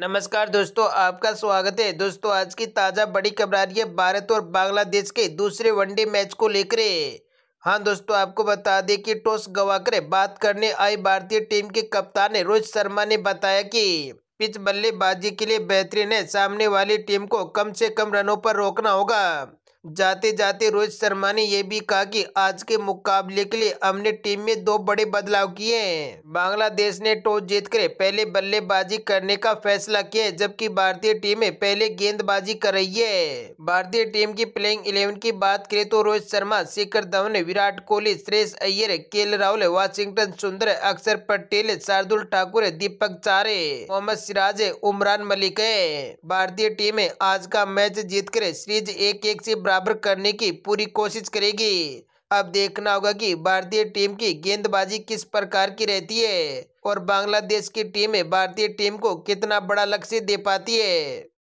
नमस्कार दोस्तों आपका स्वागत है दोस्तों आज की ताज़ा बड़ी खबर आ रही है भारत और बांग्लादेश के दूसरे वनडे मैच को लेकर हाँ दोस्तों आपको बता दें कि टॉस गवाकर बात करने आई भारतीय टीम के कप्तान रोहित शर्मा ने बताया कि पिच बल्लेबाजी के लिए बेहतरीन है सामने वाली टीम को कम से कम रनों पर रोकना होगा जाते जाते रोहित शर्मा ने यह भी कहा कि आज के मुकाबले के लिए हमने टीम में दो बड़े बदलाव किए हैं बांग्लादेश ने टॉस जीतकर पहले बल्लेबाजी करने का फैसला किया जबकि भारतीय टीमें पहले गेंदबाजी कर रही है भारतीय टीम की प्लेइंग इलेवन की बात करें तो रोहित शर्मा शिखर धवन विराट कोहली श्रेष अय्यर के राहुल वाशिंगटन सुंदर अक्षर पटेल शार्दुल ठाकुर दीपक चारे मोहम्मद सिराज उमरान मलिक है भारतीय टीम आज का मैच जीतकर सीरीज एक एक ऐसी बराबर करने की पूरी कोशिश करेगी अब देखना होगा कि भारतीय टीम की गेंदबाजी किस प्रकार की रहती है और बांग्लादेश की टीम भारतीय टीम को कितना बड़ा लक्ष्य दे पाती है